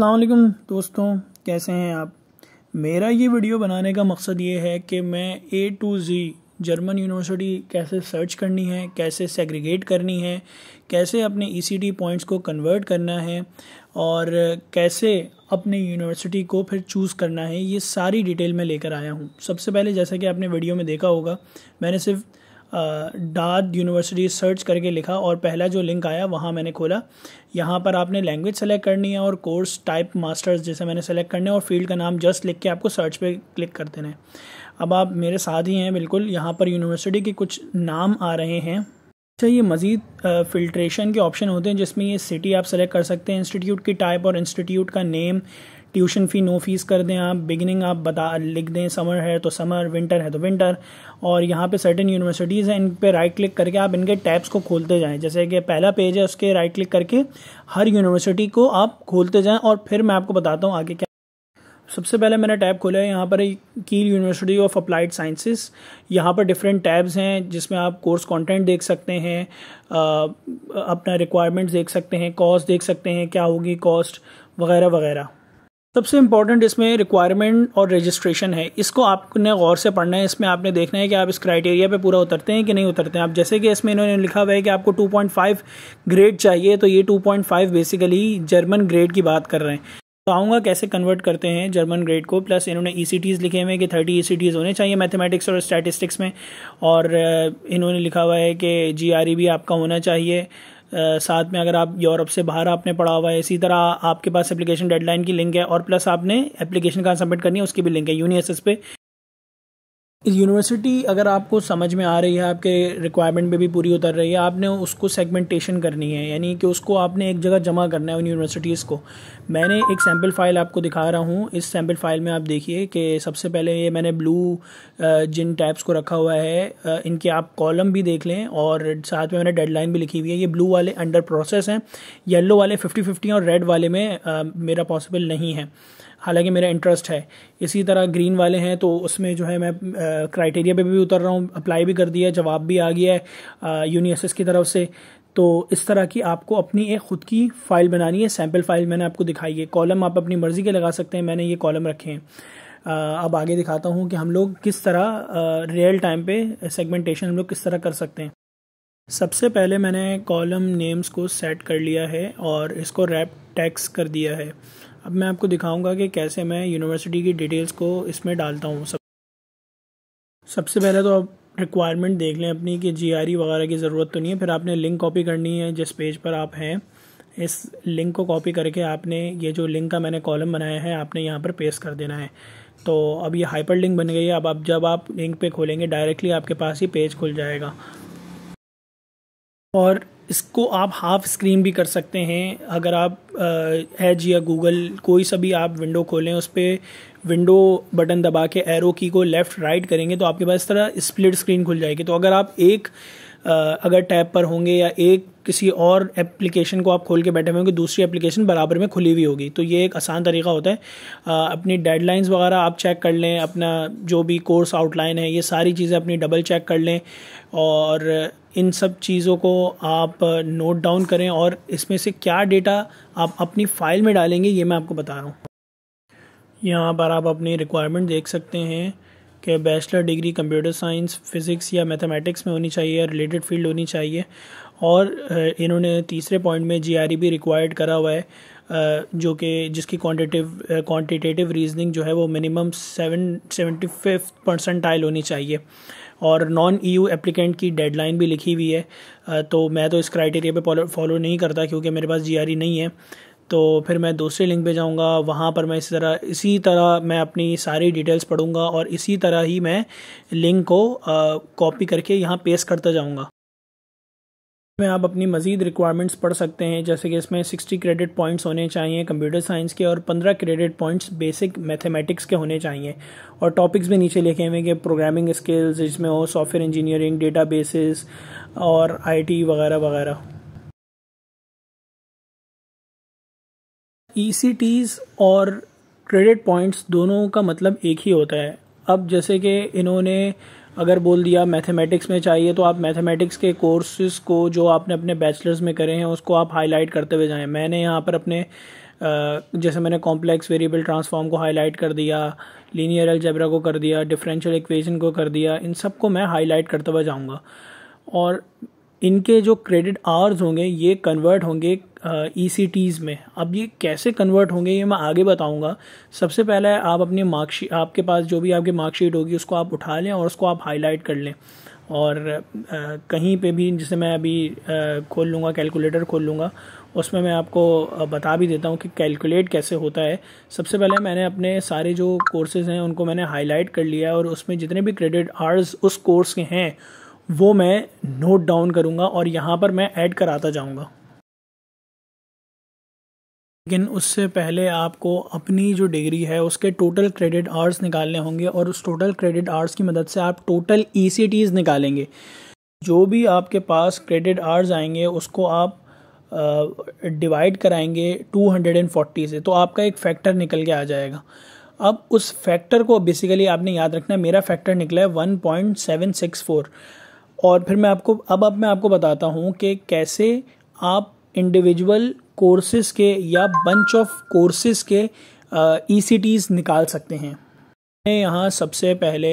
अलैक्म दोस्तों कैसे हैं आप मेरा ये वीडियो बनाने का मकसद ये है कि मैं A to Z German university कैसे सर्च करनी है कैसे सेग्रीगेट करनी है कैसे अपने ई e पॉइंट्स को कन्वर्ट करना है और कैसे अपने यूनिवर्सिटी को फिर चूज़ करना है ये सारी डिटेल में लेकर आया हूँ सबसे पहले जैसा कि आपने वीडियो में देखा होगा मैंने सिर्फ डाद यूनिवर्सिटी सर्च करके लिखा और पहला जो लिंक आया वहाँ मैंने खोला यहाँ पर आपने लैंग्वेज सेलेक्ट करनी है और कोर्स टाइप मास्टर्स जैसे मैंने सेलेक्ट करने और फील्ड का नाम जस्ट लिख के आपको सर्च पे क्लिक कर देना है अब आप मेरे साथ ही हैं बिल्कुल यहाँ पर यूनिवर्सिटी के कुछ नाम आ रहे हैं अच्छा ये मज़ीद फ़िल्ट्रेशन के ऑप्शन होते हैं जिसमें ये सिटी आप सेलेक्ट कर सकते हैं इंस्टीट्यूट की टाइप और इंस्टीट्यूट का name tuition fee no fees कर दें आप बिगिनिंग आप बता लिख दें समर है तो समर विंटर है तो विंटर और यहाँ पे सर्टेन यूनिवर्सिटीज़ हैं इन पे राइट क्लिक करके आप इनके टैब्स को खोलते जाएं जैसे कि पहला पेज है उसके राइट क्लिक करके हर यूनिवर्सिटी को आप खोलते जाएँ और फिर मैं आपको बताता हूँ आगे क्या सबसे पहले मैंने टैब खोला है यहाँ पर कील यूनिवर्सिटी ऑफ अप्लाइड साइंसेस यहाँ पर डिफरेंट टैब्स हैं जिसमें आप कोर्स कंटेंट देख सकते हैं अपना रिक्वायरमेंट्स देख सकते हैं कॉस्ट देख सकते हैं क्या होगी कॉस्ट वगैरह वगैरह सबसे इम्पॉर्टेंट इसमें रिक्वायरमेंट और रजिस्ट्रेशन है इसको आपने गौर से पढ़ना है इसमें आपने देखना है कि आप इस क्राइटेरिया पे पूरा उतरते हैं कि नहीं उतरते हैं आप जैसे कि इसमें इन्होंने लिखा हुआ है कि आपको 2.5 ग्रेड चाहिए तो ये 2.5 बेसिकली जर्मन ग्रेड की बात कर रहे हैं तो आऊँगा कैसे कन्वर्ट करते हैं जर्मन ग्रेड को प्लस इन्होंने ई e लिखे हुए कि थर्टी ई e होने चाहिए मैथमेटिक्स और स्टैटिस्टिक्स में और इन्होंने लिखा हुआ है कि जी e भी आपका होना चाहिए साथ में अगर आप यूरोप से बाहर आपने पढ़ा हुआ है इसी तरह आपके पास एप्लीकेशन डेडलाइन की लिंक है और प्लस आपने एप्लीकेशन कहाँ सबमिट करनी है उसकी भी लिंक है यूनिएसएस पे यूनिवर्सिटी अगर आपको समझ में आ रही है आपके रिक्वायरमेंट में भी पूरी उतर रही है आपने उसको सेगमेंटेशन करनी है यानी कि उसको आपने एक जगह जमा करना है उन यूनिवर्सिटीज़ को मैंने एक सैम्पल फाइल आपको दिखा रहा हूँ इस सैम्पल फाइल में आप देखिए कि सबसे पहले ये मैंने ब्लू जिन टैब्स को रखा हुआ है इनके आप कॉलम भी देख लें और साथ में मैंने डेडलाइन भी लिखी हुई है ये ब्लू वाले अंडर प्रोसेस हैं येलो वाले फिफ्टी फिफ्टी और रेड वाले में मेरा पॉसिबल नहीं है हालांकि मेरा इंटरेस्ट है इसी तरह ग्रीन वाले हैं तो उसमें जो है मैं क्राइटेरिया पे भी उतर रहा हूँ अप्लाई भी कर दिया जवाब भी आ गया है यूनिवर्सिस की तरफ से तो इस तरह की आपको अपनी एक ख़ुद की फ़ाइल बनानी है सैम्पल फाइल मैंने आपको दिखाई है कॉलम आप अपनी मर्ज़ी के लगा सकते हैं मैंने ये कॉलम रखे हैं अब आगे दिखाता हूँ कि हम लोग किस तरह रियल टाइम पे सेगमेंटेशन हम लोग किस तरह कर सकते हैं सबसे पहले मैंने कॉलम नेम्स को सेट कर लिया है और इसको रैप टैक्स कर दिया है अब मैं आपको दिखाऊंगा कि कैसे मैं यूनिवर्सिटी की डिटेल्स को इसमें डालता हूँ सब सबसे पहले तो आप रिक्वायरमेंट देख लें अपनी कि जी e वगैरह की ज़रूरत तो नहीं है फिर आपने लिंक कॉपी करनी है जिस पेज पर आप हैं इस लिंक को कॉपी करके आपने ये जो लिंक का मैंने कॉलम बनाया है आपने यहाँ पर पेस्ट कर देना है तो अब ये हाइपर लिंक बन गई है अब आप जब आप लिंक पे खोलेंगे डायरेक्टली आपके पास ही पेज खुल जाएगा और इसको आप हाफ स्क्रीन भी कर सकते हैं अगर आप एज या गूगल कोई सा भी आप विंडो खोलें उस पर विंडो बटन दबा के एरो की को लेफ़्ट राइट करेंगे तो आपके पास इस तरह स्प्लिट स्क्रीन खुल जाएगी तो अगर आप एक आ, अगर टैब पर होंगे या एक किसी और एप्लीकेशन को आप खोल के बैठे होंगे दूसरी एप्लीकेशन बराबर में खुली हुई होगी तो ये एक आसान तरीका होता है आ, अपनी डेडलाइंस वगैरह आप चेक कर लें अपना जो भी कोर्स आउटलाइन है ये सारी चीज़ें अपनी डबल चेक कर लें और इन सब चीज़ों को आप नोट डाउन करें और इसमें से क्या डेटा आप अपनी फ़ाइल में डालेंगे ये मैं आपको बता रहा हूँ यहाँ पर आप अपनी रिक्वायरमेंट देख सकते हैं कि bachelor degree computer science physics या मैथमेटिक्स में होनी चाहिए रिलेटेड फील्ड होनी चाहिए और इन्होंने तीसरे पॉइंट में जी आर e भी रिक्वायर्ड करा हुआ है जो कि जिसकी क्वान्टिटिव क्वान्टिटेटिव रीजनिंग जो है वो minimum seven seventy fifth percentile होनी चाहिए और नॉन ईयू एप्लीकेंट की डेडलाइन भी लिखी हुई है तो मैं तो इस क्राइटेरिया पे फॉलो नहीं करता क्योंकि मेरे पास जीआरई e नहीं है तो फिर मैं दूसरे लिंक पे जाऊंगा वहाँ पर मैं इसी तरह इसी तरह मैं अपनी सारी डिटेल्स पढ़ूंगा और इसी तरह ही मैं लिंक को कॉपी करके यहाँ पेस्ट करता जाऊँगा में आप अपनी मज़ीद रिक्वायरमेंट्स पढ़ सकते हैं जैसे कि इसमें 60 क्रेडिट पॉइंट्स होने चाहिए कंप्यूटर साइंस के और 15 क्रेडिट पॉइंट्स बेसिक मैथमेटिक्स के होने चाहिए और टॉपिक्स भी नीचे लिखे हुए कि प्रोग्रामिंग स्किल्स जिसमें हो सॉफ्टवेयर इंजीनियरिंग डेटा और आई वगैरह वगैरह ई e और क्रेडिट पॉइंट्स दोनों का मतलब एक ही होता है अब जैसे कि इन्होंने अगर बोल दिया मैथमेटिक्स में चाहिए तो आप मैथमेटिक्स के कोर्सेज को जो आपने अपने बैचलर्स में करे हैं उसको आप हाईलाइट करते हुए जाएँ मैंने यहाँ पर अपने जैसे मैंने कॉम्प्लेक्स वेरिएबल ट्रांसफॉर्म को हाईलाइट कर दिया लीनियर अलजेब्रा को कर दिया डिफरेंशियल इक्वेशन को कर दिया इन सब को मैं हाईलाइट करते हुए जाऊँगा और इनके जो क्रेडिट आवर्स होंगे ये कन्वर्ट होंगे ई सी टीज़ में अब ये कैसे कन्वर्ट होंगे ये मैं आगे बताऊंगा सबसे पहले आप अपनी मार्कशीट आपके पास जो भी आपकी मार्कशीट होगी उसको आप उठा लें और उसको आप हाईलाइट कर लें और आ, कहीं पे भी जिसे मैं अभी खोल लूँगा कैलकुलेटर खोल लूँगा उसमें मैं आपको बता भी देता हूँ कि कैलकुलेट कैसे होता है सबसे पहले मैंने अपने सारे जो कोर्सेज़ हैं उनको मैंने हाईलाइट कर लिया और उसमें जितने भी क्रेडिट आर्स उस कोर्स के हैं वो मैं नोट डाउन करूँगा और यहाँ पर मैं ऐड कराता जाऊँगा लेकिन उससे पहले आपको अपनी जो डिग्री है उसके टोटल क्रेडिट आवर्स निकालने होंगे और उस टोटल क्रेडिट आर्स की मदद से आप टोटल ई e निकालेंगे जो भी आपके पास क्रेडिट आवर्स आएंगे उसको आप डिवाइड uh, कराएंगे 240 से तो आपका एक फैक्टर निकल के आ जाएगा अब उस फैक्टर को बेसिकली आपने याद रखना है मेरा फैक्टर निकला है 1.764 और फिर मैं आपको अब अब मैं आपको बताता हूँ कि कैसे आप इंडिविजुअल कोर्सेज के या बंच ऑफ कोर्सेज के ई uh, e निकाल सकते हैं मैंने यहाँ सबसे पहले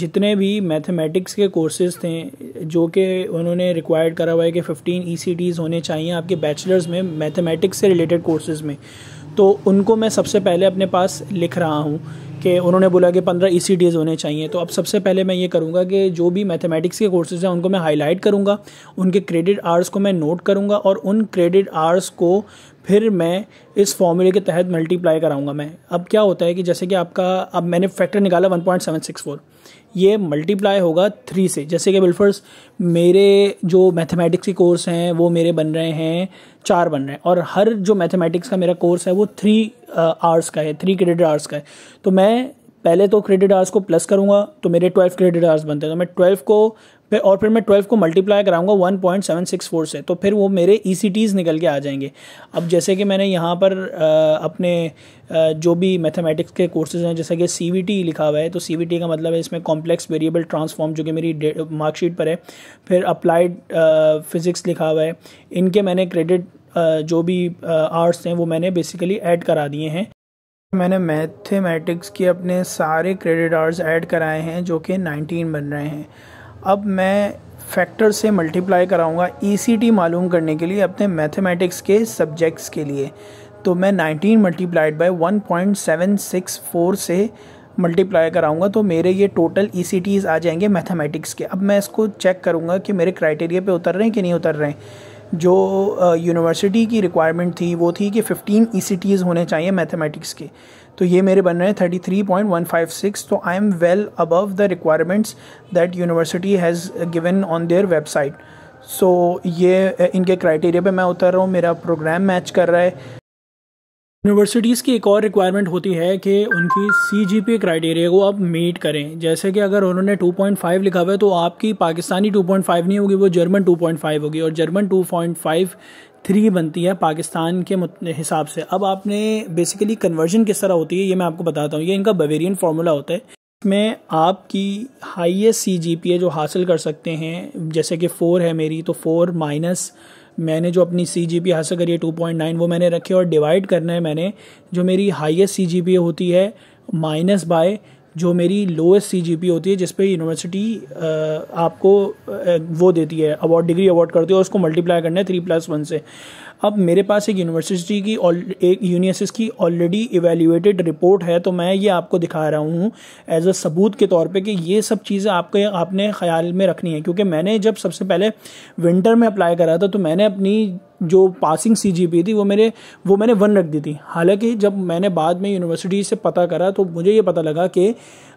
जितने भी मैथमेटिक्स के कोर्सेज थे जो कि उन्होंने रिक्वायर्ड करा हुआ है कि 15 ई e होने चाहिए आपके बैचलर्स में मैथमेटिक्स से रिलेटेड कोर्सेज में तो उनको मैं सबसे पहले अपने पास लिख रहा हूँ कि उन्होंने बोला कि पंद्रह ई सी डीज़ होने चाहिए तो अब सबसे पहले मैं ये करूँगा कि जो भी मैथमेटिक्स के कोर्सेज हैं उनको मैं हाईलाइट करूँगा उनके क्रेडिट आर्स को मैं नोट करूँगा और उन क्रेडिट आर्स को फिर मैं इस फॉर्मूले के तहत मल्टीप्लाई कराऊंगा मैं अब क्या होता है कि जैसे कि आपका अब मैंने फैक्टर निकाला one point seven six four ये मल्टीप्लाई होगा थ्री से जैसे कि बिल्फर्स मेरे जो मैथमेटिक्स के कोर्स हैं वो मेरे बन रहे हैं चार बन रहे हैं और हर जो मैथमेटिक्स का मेरा कोर्स है वो थ्री आवर्स uh, का है थ्री क्रेडिट आवर्स का है तो मैं पहले तो क्रेडिट आवर्स को प्लस करूँगा तो मेरे ट्वेल्व क्रेडिट आवर्स बनते हैं तो मैं ट्वेल्व को फिर और फिर मैं ट्वेल्व को मल्टीप्लाई कराऊंगा one point seven six four से तो फिर वो मेरे ई सी टीज़ निकल के आ जाएंगे अब जैसे कि मैंने यहाँ पर आ, अपने आ, जो भी मैथमेटिक्स के कोर्सेज हैं जैसे कि सी वी टी लिखा हुआ है तो सी वी टी का मतलब है इसमें कॉम्प्लेक्स वेरिएबल ट्रांसफॉर्म जो कि मेरी मार्कशीट पर है फिर अप्लाइड फिज़िक्स लिखा हुआ है इनके मैंने क्रेडिट जो भी आर्ट्स हैं वो मैंने बेसिकली ऐड करा दिए हैं मैंने मैथमेटिक्स के अपने सारे क्रेडिट आर्ट्स ऐड कराए हैं जो कि 19 बन रहे हैं अब मैं फैक्टर से मल्टीप्लाई कराऊंगा ई e मालूम करने के लिए अपने मैथमेटिक्स के सब्जेक्ट्स के लिए तो मैं 19 मल्टीप्लाइड बाई वन से मल्टीप्लाई कराऊंगा तो मेरे ये टोटल ई e आ जाएंगे मैथमेटिक्स के अब मैं इसको चेक करूंगा कि मेरे क्राइटेरिया पे उतर रहे हैं कि नहीं उतर रहे हैं जो यूनिवर्सिटी की रिक्वायरमेंट थी वो थी कि 15 ई e होने चाहिए मैथमेटिक्स के तो ये मेरे बन रहे हैं thirty three point one five six तो I am well above the requirements that university has given on their website so ये इनके क्राइटेरिया पे मैं उतर रहा हूँ मेरा प्रोग्राम मैच कर रहा है यूनिवर्सिटीज़ की एक और रिक्वायरमेंट होती है कि उनकी सी जी पी क्राइटेरिया को आप मीट करें जैसे कि अगर उन्होंने 2.5 लिखा हुआ है तो आपकी पाकिस्तानी 2.5 नहीं होगी वो जर्मन 2.5 होगी और जर्मन 2.5 थ्री बनती है पाकिस्तान के हिसाब से अब आपने बेसिकली कन्वर्जन किस तरह होती है ये मैं आपको बताता हूँ ये इनका बवेरियन फार्मूला होता है इसमें आपकी हाइएस्ट सी जी पी जो हासिल कर सकते हैं जैसे कि फ़ोर है मेरी तो फ़ोर माइनस मैंने जो अपनी सी जी पी हासिल करी है टू पॉइंट नाइन वो मैंने रखी और डिवाइड करना है मैंने जो मेरी हाईएस्ट सी जी पी होती है माइनस बाय जो मेरी लोएस्ट सी जी पी होती है जिसपे यूनिवर्सिटी आपको वो देती है अवार्ड डिग्री अवार्ड करती है और उसको मल्टीप्लाई करना है थ्री प्लस वन से अब मेरे पास एक यूनिवर्सिटी की एक यूनिवर्सिस की ऑलरेडी इवेल्यूएटेड रिपोर्ट है तो मैं ये आपको दिखा रहा हूँ एज अ सबूत के तौर पे कि ये सब चीज़ें आपके आपने ख्याल में रखनी है क्योंकि मैंने जब सबसे पहले विंटर में अप्लाई करा था तो मैंने अपनी जो पासिंग सी जी थी वो मेरे वो मैंने वन रख दी थी हालांकि जब मैंने बाद में यूनिवर्सिटी से पता करा तो मुझे ये पता लगा कि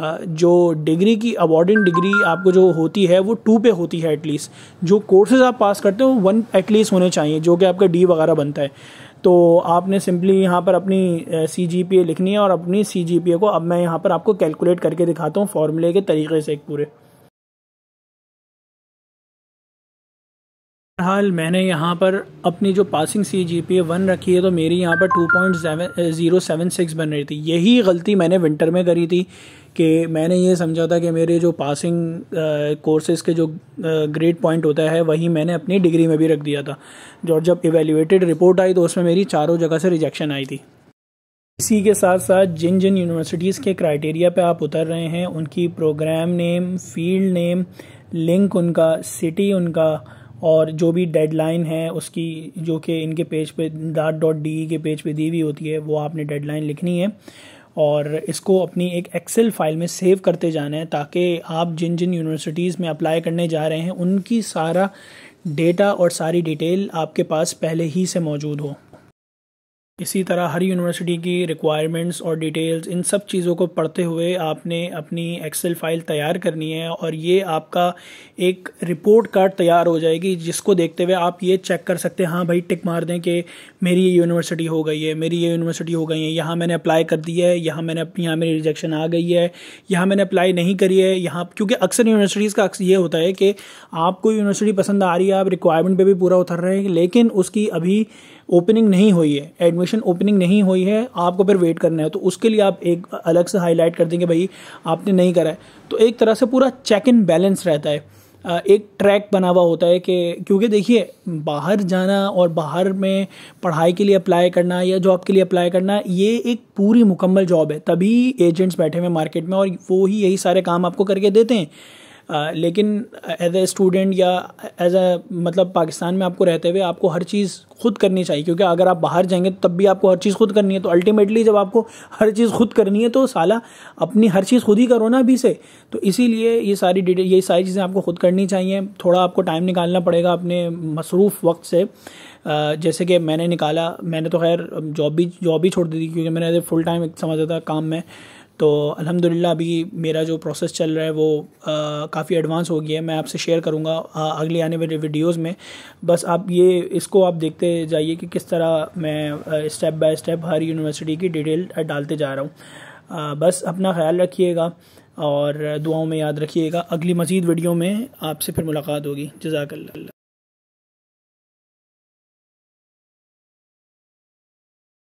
जो डिग्री की अवॉर्डिंग डिग्री आपको जो होती है वो टू पे होती है एटलीस्ट जो कोर्सेज आप पास करते हो वन एटलीस्ट होने चाहिए जो कि आपका डी वगैरह बनता है तो आपने सिंपली यहाँ पर अपनी सी जी पी ए लिखनी है और अपनी सी जी पी ए को अब मैं यहाँ पर आपको कैलकुलेट करके दिखाता हूँ फॉर्मूले के तरीके से एक पूरे फिलहाल मैंने यहाँ पर अपनी जो passing C G P A one रखी है तो मेरी यहाँ पर two point zero seven six बन रही थी यही गलती मैंने विंटर में करी थी कि मैंने ये समझा था कि मेरे जो पासिंग कोर्सेज़ के जो ग्रेड पॉइंट होता है वही मैंने अपनी डिग्री में भी रख दिया था और जब इवेल्यूटेड रिपोर्ट आई तो उसमें मेरी चारों जगह से रिजेक्शन आई थी इसी के साथ साथ जिन जिन यूनिवर्सिटीज़ के क्राइटेरिया पे आप उतर रहे हैं उनकी program name field name link उनका सिटी उनका और जो भी डेडलाइन है उसकी जो कि इनके पेज पे डाट डॉट डी के पेज पे दी हुई होती है वो आपने डेडलाइन लिखनी है और इसको अपनी एक एक्सेल फाइल में सेव करते जाना है ताकि आप जिन जिन यूनिवर्सिटीज़ में अप्लाई करने जा रहे हैं उनकी सारा डेटा और सारी डिटेल आपके पास पहले ही से मौजूद हो इसी तरह हर यूनिवर्सिटी की रिक्वायरमेंट्स और डिटेल्स इन सब चीज़ों को पढ़ते हुए आपने अपनी एक्सेल फाइल तैयार करनी है और ये आपका एक रिपोर्ट कार्ड तैयार हो जाएगी जिसको देखते हुए आप ये चेक कर सकते हैं हाँ भाई टिक मार दें कि मेरी ये यूनिवर्सिटी हो गई है मेरी ये यूनिवर्सिटी हो गई है यहाँ मैंने अप्लाई कर दी है यहाँ मैंने अपनी यहाँ मेरी रिजेक्शन आ गई है यहाँ मैंने अप्लाई नहीं करी है यहाँ क्योंकि अक्सर यूनिवर्सिटीज़ का अक्सर ये होता है कि आपको यूनिवर्सिटी पसंद आ रही है आप रिक्वायरमेंट पर भी पूरा उतर रहे हैं लेकिन उसकी अभी ओपनिंग नहीं हुई है एडमिशन ओपनिंग नहीं हुई है आपको फिर वेट करना है तो उसके लिए आप एक अलग से हाईलाइट कर देंगे भाई आपने नहीं करा है तो एक तरह से पूरा चेक इन बैलेंस रहता है एक ट्रैक बना हुआ होता है कि क्योंकि देखिए बाहर जाना और बाहर में पढ़ाई के लिए अप्लाई करना या जॉब के लिए अप्लाई करना ये एक पूरी मुकम्मल जॉब है तभी एजेंट्स बैठे हुए मार्केट में और वो ही यही सारे काम आपको करके देते हैं लेकिन एज ए स्टूडेंट या एज ए मतलब पाकिस्तान में आपको रहते हुए आपको हर चीज़ खुद करनी चाहिए क्योंकि अगर आप बाहर जाएंगे तो तब भी आपको हर चीज़ खुद करनी है तो अल्टीमेटली जब आपको हर चीज़ खुद करनी है तो साला अपनी हर चीज़ खुद ही करो ना अभी से तो इसीलिए ये सारी डिटेल ये सारी चीज़ें आपको खुद करनी चाहिए थोड़ा आपको टाइम निकालना पड़ेगा अपने मसरूफ़ वक्त से जैसे कि मैंने निकाला मैंने तो खैर जॉब भी जॉब भी छोड़ दी थी क्योंकि मैंने फुल टाइम समझा था काम में तो अलहमदिल्ला अभी मेरा जो प्रोसेस चल रहा है वो काफ़ी एडवांस हो गया है मैं आपसे शेयर करूँगा अगले आने वाले वीडियोज़ में बस आप ये इसको आप देखते जाइए कि किस तरह मैं स्टेप बाय स्टेप हर यूनिवर्सिटी की डिटेल डालते जा रहा हूँ बस अपना ख्याल रखिएगा और दुआओं में याद रखिएगा अगली मज़ीद वीडियो में आपसे फिर मुलाकात होगी जजाकल्ला